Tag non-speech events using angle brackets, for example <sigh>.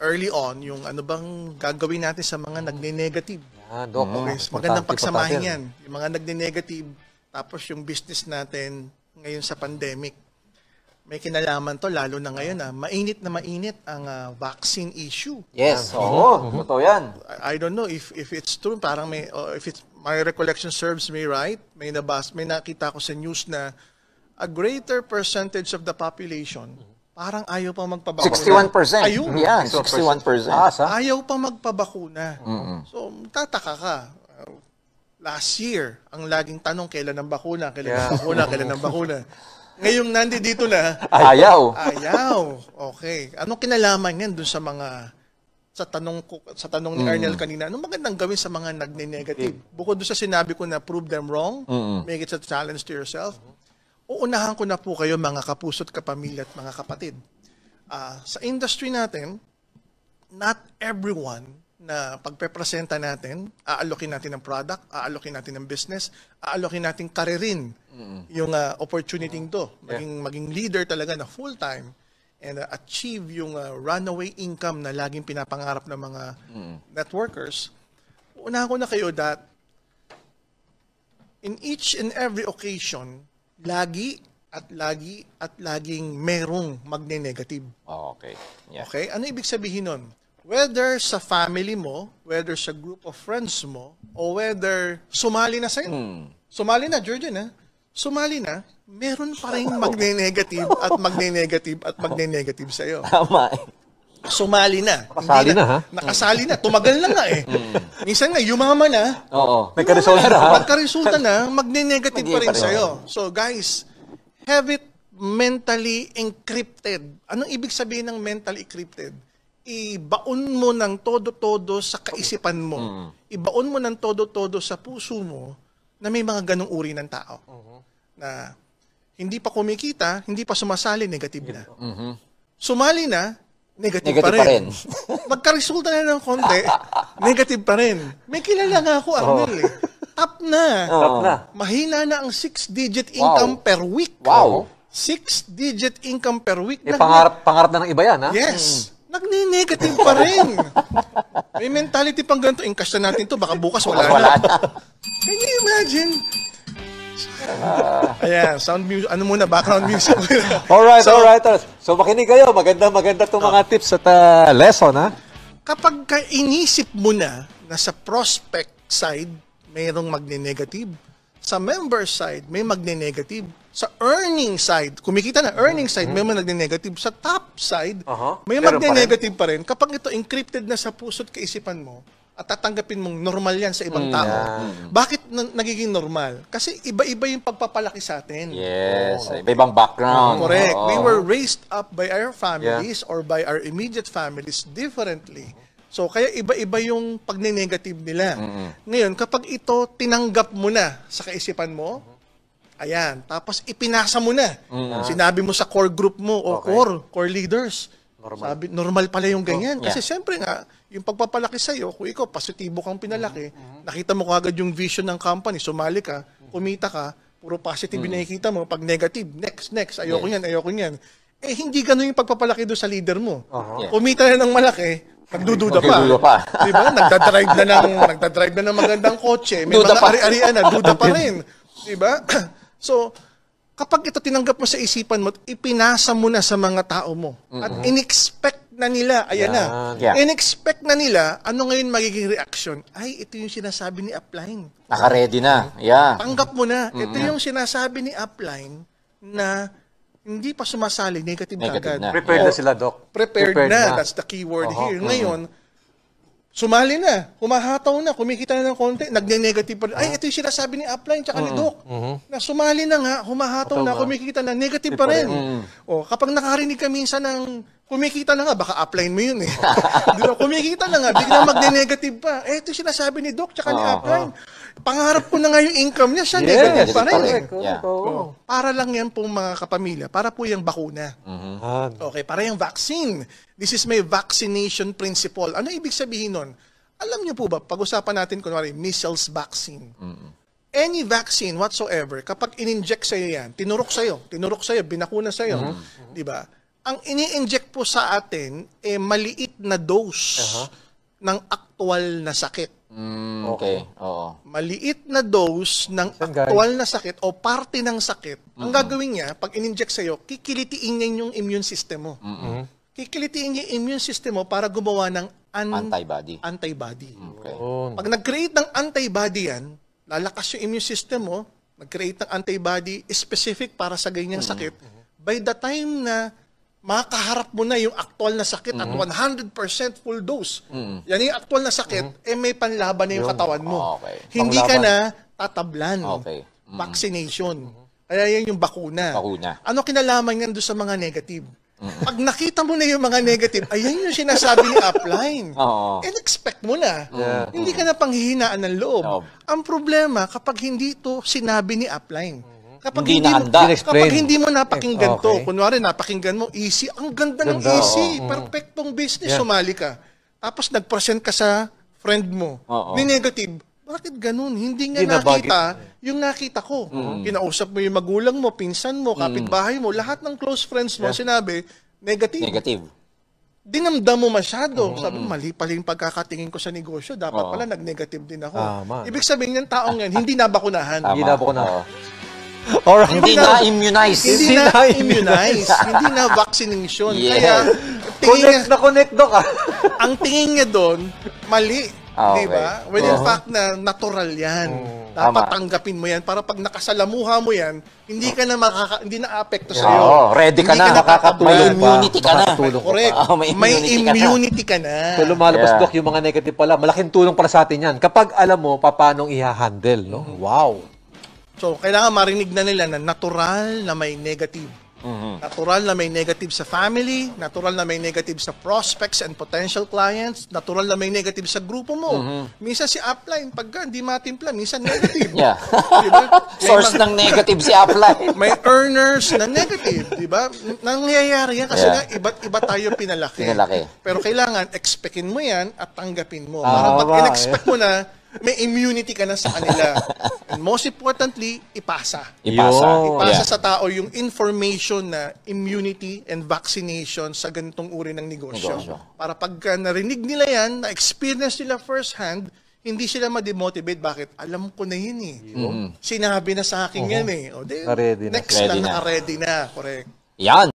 early on yung ano bang gagawin natin sa mga nagne-negative. Yan, ah, Doc. Mm. Okay, so magandang pagsamahin yan. Yung mga nagne-negative, tapos yung business natin ngayon sa pandemic. May kinalaman to, lalo na ngayon, na ah. mainit na mainit ang ah, vaccine issue. Yes, mm-hmm. oo. Mm-hmm. Totoo yan. I don't know if if it's true parang may or oh, if it's my recollection serves me right may nabas may nakita ko sa news na a greater percentage of the population mm-hmm parang ayaw pa magpabakuna. 61%. Ayun. Mm-hmm. Yeah, 61%. 61%. Ayaw pa magpabakuna. Mm-hmm. So, tataka ka. Last year, ang laging tanong, kailan ang bakuna? Kailan yeah. ang bakuna? Kailan ang bakuna? Ngayong nandi dito na. Ayaw. Ayaw. Okay. Ano kinalaman niyan dun sa mga sa tanong ko sa tanong ni mm. Arnel kanina, anong magandang gawin sa mga nagne-negative? Bukod doon sa sinabi ko na prove them wrong, mm-hmm. make it a challenge to yourself. Mm-hmm uunahan ko na po kayo mga kapuso't kapamilya at mga kapatid. Uh, sa industry natin, not everyone na pagpepresenta natin, aalokin natin ng product, aalokin natin ng business, aalokin natin karirin mm-hmm. yung uh, opportunity mm-hmm. to. Maging, yeah. maging leader talaga na full-time and uh, achieve yung uh, runaway income na laging pinapangarap ng mga mm-hmm. networkers. Una ko na kayo that in each and every occasion, lagi at lagi at laging merong magne-negative. Oh, okay. Yeah. Okay? Ano ibig sabihin nun? Whether sa family mo, whether sa group of friends mo, or whether sumali na sa'yo. Hmm. Sumali na, Georgian, ha? Sumali na, meron pa rin magne-negative at magne-negative at magne-negative sa'yo. <laughs> Tama sumali na. Nakasali na, na, ha? Nakasali na. Tumagal na nga eh. Mm. Minsan nga, yumama na. Oo. May karesulta na, ha? Magkaresulta na, magne-negative pa rin sa'yo. So guys, have it mentally encrypted. Anong ibig sabihin ng mental encrypted? Ibaon mo ng todo-todo sa kaisipan mo. Mm. Ibaon mo ng todo-todo sa puso mo na may mga ganong uri ng tao. Uh-huh. Na hindi pa kumikita, hindi pa sumasali, negative na. Uh-huh. Sumali na, Negative, negative pa rin. Pa rin. <laughs> Magkaresulta na ng konti, <laughs> negative pa rin. May kilala nga ako, Arnel. Oh. Eh. Up na. Oh. Up na. Mahina na ang six-digit income wow. per week. Wow. Six-digit income per week. Eh, pangarap, pangarap na ng iba yan, ha? Yes. Mm. Nagne-negative pa rin. May mentality pang ganito, in na natin to, baka bukas wala, wala na. na. Can you imagine? Ah. Ayan, sound music. Ano muna, background music. <laughs> alright, so, alright, alright. So makinig kayo. Maganda, maganda itong mga oh. tips at uh, lesson, ha? Kapag ka inisip mo na na sa prospect side, mayroong magne-negative. Sa member side, may magne-negative. Sa earning side, kumikita na earning hmm. side, may mga magne-negative. Sa top side, uh-huh. may magne-negative pa rin. Kapag ito encrypted na sa puso't kaisipan mo, at tatanggapin mong normal yan sa ibang mm, tao. Yeah. Mm. Bakit na- nagiging normal? Kasi iba-iba yung pagpapalaki sa atin. Yes, oh. iba-ibang background. Correct. Oh. We were raised up by our families yeah. or by our immediate families differently. So, kaya iba-iba yung pagne-negative nila. Mm-hmm. Ngayon, kapag ito tinanggap mo na sa kaisipan mo, ayan, tapos ipinasa mo na. Mm-hmm. Sinabi mo sa core group mo o okay. core, core leaders. Normal. Sabi, normal pala yung ganyan. Oh, yeah. Kasi siyempre nga, yung pagpapalaki sa'yo, kung ikaw positibo kang pinalaki, mm-hmm. nakita mo kagad yung vision ng company, sumali ka, kumita ka, puro positive mm-hmm. nakikita mo. Pag negative, next, next, ayoko yes. yan, ayoko yan. Eh, hindi ganun yung pagpapalaki do sa leader mo. Uh-huh. Yeah. Kumita na ng malaki, Nagdududa pa. Nagdududa pa. <laughs> Di ba? Nagdadrive na ng, nagdadrive na ng magandang kotse. May duda mga ari-arian na, duda pa <laughs> rin. Di ba? <clears throat> So, kapag ito tinanggap mo sa isipan mo, ipinasa mo na sa mga tao mo. Mm-hmm. At inexpect na nila, ayan yeah. na, yeah. inexpect na nila, ano ngayon magiging reaction? Ay, ito yung sinasabi ni Upline. Nakaready na, yeah. Tanggap mo na. Mm-hmm. Ito yung sinasabi ni Upline na hindi pa sumasali, negative, negative agad. na Prepared o, na oh. sila, Doc. Prepared, prepared na. na, that's the key word uh-huh. here. Mm-hmm. Ngayon, mm-hmm sumali na, humahataw na, kumikita na ng konti, nagne-negative pa rin. Ay, oh. ito yung sinasabi ni Upline tsaka ni Doc. Mm-hmm. Na sumali na nga, humahataw na, kumikita na, negative pa rin. O, oh, kapag nakarinig ka minsan ng kumikita na nga, baka upline mo yun eh. <laughs> Di ba? Kumikita na nga, biglang magne-negative pa. Eh, ito yung sinasabi ni Doc tsaka ni ah, ah. Upline. Pangarap ko na nga yung income niya. Siya yes, ganyan pa rin. Eh. Para lang yan po mga kapamilya. Para po yung bakuna. Mm-hmm. Okay, para yung vaccine. This is my vaccination principle. Ano ibig sabihin nun? Alam niyo po ba, pag-usapan natin kunwari, measles vaccine. Mm-hmm. Any vaccine whatsoever, kapag in-inject sa'yo yan, tinurok sa'yo, tinurok sa'yo, binakuna sa'yo, mm-hmm. di ba? Ang ini-inject po sa atin, eh, maliit na dose uh-huh. ng actual na sakit. Mm, okay. Oo. Maliit na dose ng aktual na sakit o parte ng sakit, mm-hmm. ang gagawin niya, pag in-inject sa'yo, kikilitiin niya yung immune system mo. Mm-hmm. Kikilitiin niya yung immune system mo para gumawa ng an- antibody. antibody. Okay. Oh. Pag nag-create ng antibody yan, lalakas yung immune system mo, nag-create ng antibody specific para sa ganyang mm-hmm. sakit, by the time na makaharap mo na yung actual na sakit mm-hmm. at 100% full dose. Mm-hmm. Yan yung aktual na sakit, mm-hmm. eh may panlaban na yung katawan mo. Ah, okay. Hindi ka na tatablan. Okay. Mm-hmm. Vaccination. Kaya yan yung bakuna. bakuna. Ano kinalaman nga doon sa mga negative? Mm-hmm. Pag nakita mo na yung mga negative, ayan yung sinasabi ni upline. <laughs> Oo. And expect mo na. Mm-hmm. Yeah. Hindi ka na panghihinaan ng loob. No. Ang problema, kapag hindi to sinabi ni upline, kapag hindi, hindi nahanda. Mo, kapag hindi mo napakinggan eh, okay. to, kunwari napakinggan mo, easy. Ang ganda, ganda ng easy. Oh. Perfectong business. Yeah. Sumali ka. Tapos nag-present ka sa friend mo. Oh, oh. negative. Bakit ganun? Hindi nga Di nakita bagay. yung nakita ko. Mm. Kinausap mo yung magulang mo, pinsan mo, mm. kapitbahay mo, lahat ng close friends mo, yeah. sinabi, negative. Negative dinamdam mo masyado. Mm-hmm. Sabi mo, mali pala yung pagkakatingin ko sa negosyo. Dapat Oo. pala nag-negative din ako. Tama. Ibig sabihin ng taong yan, hindi nabakunahan. Tama. Hindi nabakunahan. Or hindi na immunized. Hindi na immunize. hindi na vaccination. Yeah. Kaya connect na connect do ka. Ah. <laughs> ang tingin niya doon mali. Ah, okay. Di ba? When uh-huh. in fact na natural 'yan. Mm. Dapat Tama. tanggapin mo 'yan para pag nakasalamuha mo yan, hindi ka na makaka hindi na apekto sa iyo. Oh, ready ka hindi na, ka na ah, may immunity ka na. Correct. Oh, may immunity, may immunity ka, na. ka na. So lumalabas yeah. dok yung mga negative pala. Malaking tulong para sa atin 'yan kapag alam mo paano i handle no? Mm. Wow. So, kailangan marinig na nila na natural na may negative. Mm-hmm. Natural na may negative sa family, natural na may negative sa prospects and potential clients, natural na may negative sa grupo mo. Mm-hmm. Minsan si upline, pagka hindi matimpla, minsan negative. yeah. <laughs> diba? <laughs> May Source ng negative si upline. <laughs> may earners na negative, di ba? Nangyayari yan kasi yeah. nga iba't iba tayo pinalaki. pinalaki. Pero kailangan, expectin mo yan at tanggapin mo. Ah, Para pag in-expect yeah. mo na, may immunity ka na sa kanila. <laughs> And most importantly, ipasa. Ipasa. ipasa yeah. sa tao yung information na immunity and vaccination sa ganitong uri ng negosyo. negosyo. Para pag narinig nila yan, na-experience nila firsthand, hindi sila ma-demotivate. Bakit? Alam ko na yun eh. Mm. Sinabi na sa akin uh-huh. yan eh. O, de, na ready na. next na, lang, ready na. Correct. Yan.